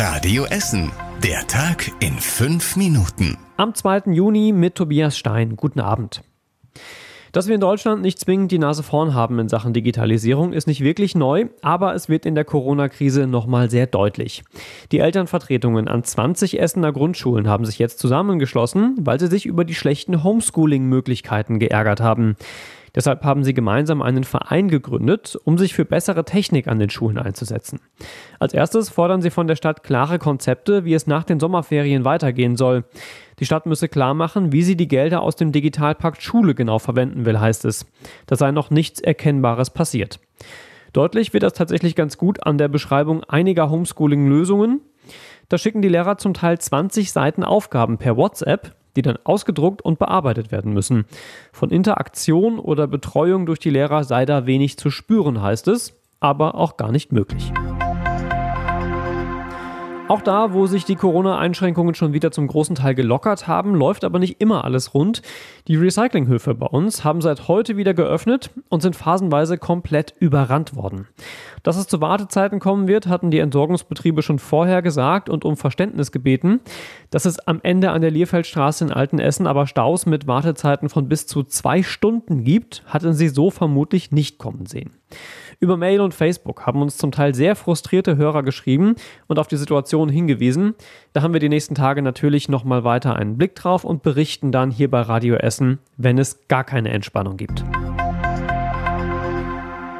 Radio Essen. Der Tag in fünf Minuten. Am 2. Juni mit Tobias Stein. Guten Abend. Dass wir in Deutschland nicht zwingend die Nase vorn haben in Sachen Digitalisierung, ist nicht wirklich neu, aber es wird in der Corona-Krise nochmal sehr deutlich. Die Elternvertretungen an 20 Essener Grundschulen haben sich jetzt zusammengeschlossen, weil sie sich über die schlechten Homeschooling-Möglichkeiten geärgert haben. Deshalb haben sie gemeinsam einen Verein gegründet, um sich für bessere Technik an den Schulen einzusetzen. Als erstes fordern sie von der Stadt klare Konzepte, wie es nach den Sommerferien weitergehen soll. Die Stadt müsse klar machen, wie sie die Gelder aus dem Digitalpakt Schule genau verwenden will, heißt es. Da sei noch nichts Erkennbares passiert. Deutlich wird das tatsächlich ganz gut an der Beschreibung einiger Homeschooling-Lösungen. Da schicken die Lehrer zum Teil 20 Seiten Aufgaben per WhatsApp, die dann ausgedruckt und bearbeitet werden müssen. Von Interaktion oder Betreuung durch die Lehrer sei da wenig zu spüren, heißt es, aber auch gar nicht möglich. Auch da, wo sich die Corona-Einschränkungen schon wieder zum großen Teil gelockert haben, läuft aber nicht immer alles rund. Die Recyclinghöfe bei uns haben seit heute wieder geöffnet und sind phasenweise komplett überrannt worden. Dass es zu Wartezeiten kommen wird, hatten die Entsorgungsbetriebe schon vorher gesagt und um Verständnis gebeten. Dass es am Ende an der Lierfeldstraße in Altenessen aber Staus mit Wartezeiten von bis zu zwei Stunden gibt, hatten sie so vermutlich nicht kommen sehen. Über Mail und Facebook haben uns zum Teil sehr frustrierte Hörer geschrieben und auf die Situation hingewiesen. Da haben wir die nächsten Tage natürlich nochmal weiter einen Blick drauf und berichten dann hier bei Radio Essen, wenn es gar keine Entspannung gibt.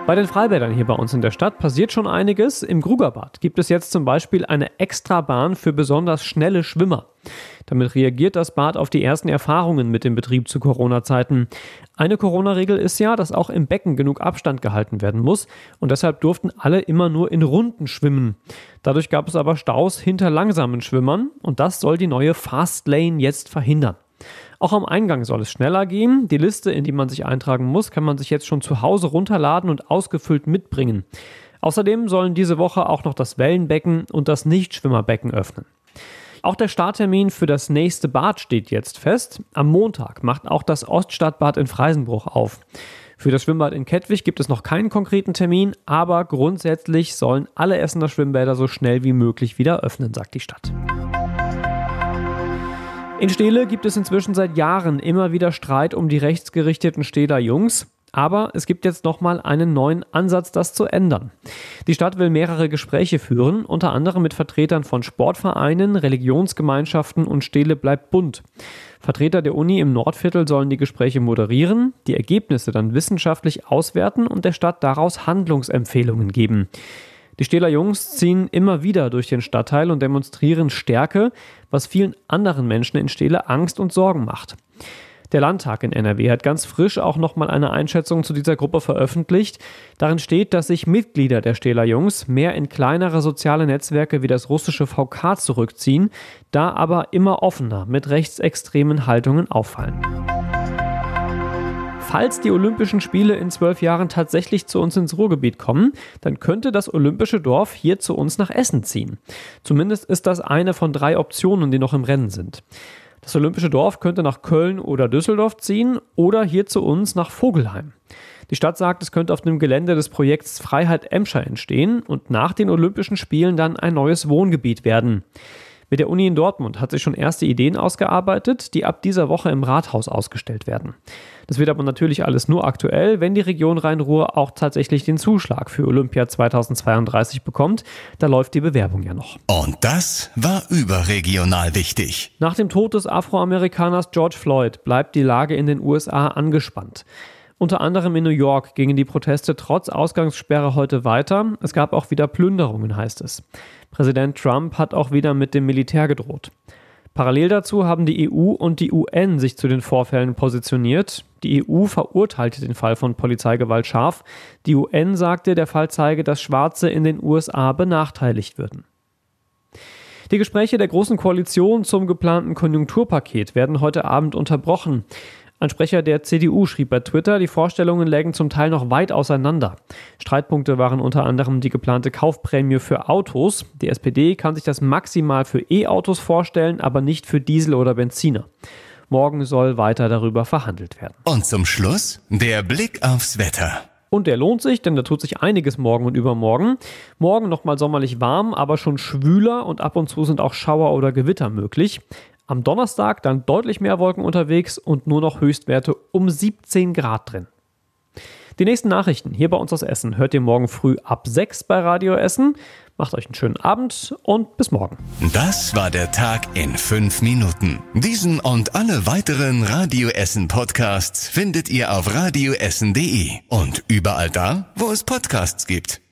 Bei den Freibädern hier bei uns in der Stadt passiert schon einiges. Im Grugerbad gibt es jetzt zum Beispiel eine Extrabahn für besonders schnelle Schwimmer. Damit reagiert das Bad auf die ersten Erfahrungen mit dem Betrieb zu Corona-Zeiten. Eine Corona-Regel ist ja, dass auch im Becken genug Abstand gehalten werden muss und deshalb durften alle immer nur in Runden schwimmen. Dadurch gab es aber Staus hinter langsamen Schwimmern und das soll die neue Fastlane jetzt verhindern. Auch am Eingang soll es schneller gehen. Die Liste, in die man sich eintragen muss, kann man sich jetzt schon zu Hause runterladen und ausgefüllt mitbringen. Außerdem sollen diese Woche auch noch das Wellenbecken und das Nichtschwimmerbecken öffnen. Auch der Starttermin für das nächste Bad steht jetzt fest. Am Montag macht auch das Oststadtbad in Freisenbruch auf. Für das Schwimmbad in Kettwig gibt es noch keinen konkreten Termin, aber grundsätzlich sollen alle Essener Schwimmbäder so schnell wie möglich wieder öffnen, sagt die Stadt. In Stele gibt es inzwischen seit Jahren immer wieder Streit um die rechtsgerichteten Steler Jungs. Aber es gibt jetzt nochmal einen neuen Ansatz, das zu ändern. Die Stadt will mehrere Gespräche führen, unter anderem mit Vertretern von Sportvereinen, Religionsgemeinschaften und Stele bleibt bunt. Vertreter der Uni im Nordviertel sollen die Gespräche moderieren, die Ergebnisse dann wissenschaftlich auswerten und der Stadt daraus Handlungsempfehlungen geben. Die Stähler Jungs ziehen immer wieder durch den Stadtteil und demonstrieren Stärke, was vielen anderen Menschen in Stähle Angst und Sorgen macht. Der Landtag in NRW hat ganz frisch auch nochmal eine Einschätzung zu dieser Gruppe veröffentlicht. Darin steht, dass sich Mitglieder der Stähler Jungs mehr in kleinere soziale Netzwerke wie das russische VK zurückziehen, da aber immer offener mit rechtsextremen Haltungen auffallen. Falls die Olympischen Spiele in zwölf Jahren tatsächlich zu uns ins Ruhrgebiet kommen, dann könnte das Olympische Dorf hier zu uns nach Essen ziehen. Zumindest ist das eine von drei Optionen, die noch im Rennen sind. Das Olympische Dorf könnte nach Köln oder Düsseldorf ziehen oder hier zu uns nach Vogelheim. Die Stadt sagt, es könnte auf dem Gelände des Projekts Freiheit Emscher entstehen und nach den Olympischen Spielen dann ein neues Wohngebiet werden. Mit der Uni in Dortmund hat sich schon erste Ideen ausgearbeitet, die ab dieser Woche im Rathaus ausgestellt werden. Das wird aber natürlich alles nur aktuell, wenn die Region Rhein-Ruhr auch tatsächlich den Zuschlag für Olympia 2032 bekommt. Da läuft die Bewerbung ja noch. Und das war überregional wichtig. Nach dem Tod des Afroamerikaners George Floyd bleibt die Lage in den USA angespannt unter anderem in New York gingen die Proteste trotz Ausgangssperre heute weiter. Es gab auch wieder Plünderungen, heißt es. Präsident Trump hat auch wieder mit dem Militär gedroht. Parallel dazu haben die EU und die UN sich zu den Vorfällen positioniert. Die EU verurteilte den Fall von Polizeigewalt scharf. Die UN sagte, der Fall zeige, dass Schwarze in den USA benachteiligt würden. Die Gespräche der Großen Koalition zum geplanten Konjunkturpaket werden heute Abend unterbrochen. Ein Sprecher der CDU schrieb bei Twitter, die Vorstellungen lägen zum Teil noch weit auseinander. Streitpunkte waren unter anderem die geplante Kaufprämie für Autos. Die SPD kann sich das maximal für E-Autos vorstellen, aber nicht für Diesel oder Benziner. Morgen soll weiter darüber verhandelt werden. Und zum Schluss der Blick aufs Wetter. Und der lohnt sich, denn da tut sich einiges morgen und übermorgen. Morgen nochmal sommerlich warm, aber schon schwüler und ab und zu sind auch Schauer oder Gewitter möglich. Am Donnerstag dann deutlich mehr Wolken unterwegs und nur noch Höchstwerte um 17 Grad drin. Die nächsten Nachrichten hier bei uns aus Essen hört ihr morgen früh ab 6 bei Radio Essen. Macht euch einen schönen Abend und bis morgen. Das war der Tag in 5 Minuten. Diesen und alle weiteren Radio Essen Podcasts findet ihr auf radioessen.de und überall da, wo es Podcasts gibt.